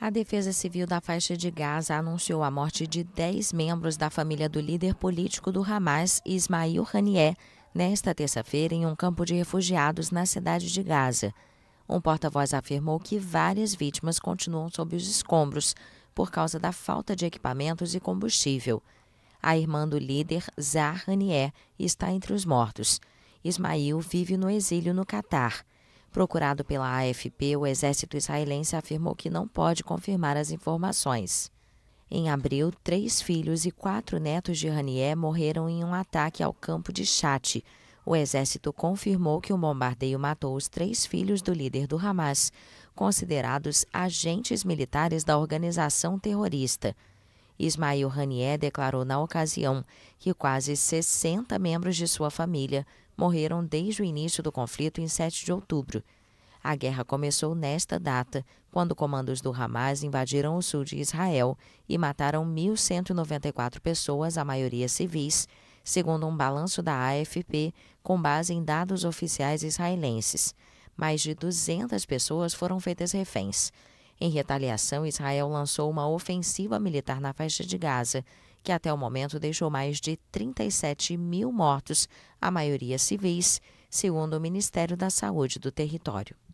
A Defesa Civil da Faixa de Gaza anunciou a morte de 10 membros da família do líder político do Hamas, Ismail Haniyeh, nesta terça-feira em um campo de refugiados na cidade de Gaza. Um porta-voz afirmou que várias vítimas continuam sob os escombros por causa da falta de equipamentos e combustível. A irmã do líder, Zahar Haniyeh, está entre os mortos. Ismail vive no exílio no Catar. Procurado pela AFP, o exército israelense afirmou que não pode confirmar as informações. Em abril, três filhos e quatro netos de Ranier morreram em um ataque ao campo de Chat. O exército confirmou que o bombardeio matou os três filhos do líder do Hamas, considerados agentes militares da organização terrorista. Ismail Ranier declarou na ocasião que quase 60 membros de sua família morreram desde o início do conflito em 7 de outubro. A guerra começou nesta data, quando comandos do Hamas invadiram o sul de Israel e mataram 1.194 pessoas, a maioria civis, segundo um balanço da AFP com base em dados oficiais israelenses. Mais de 200 pessoas foram feitas reféns. Em retaliação, Israel lançou uma ofensiva militar na faixa de Gaza, que até o momento deixou mais de 37 mil mortos, a maioria civis, segundo o Ministério da Saúde do território.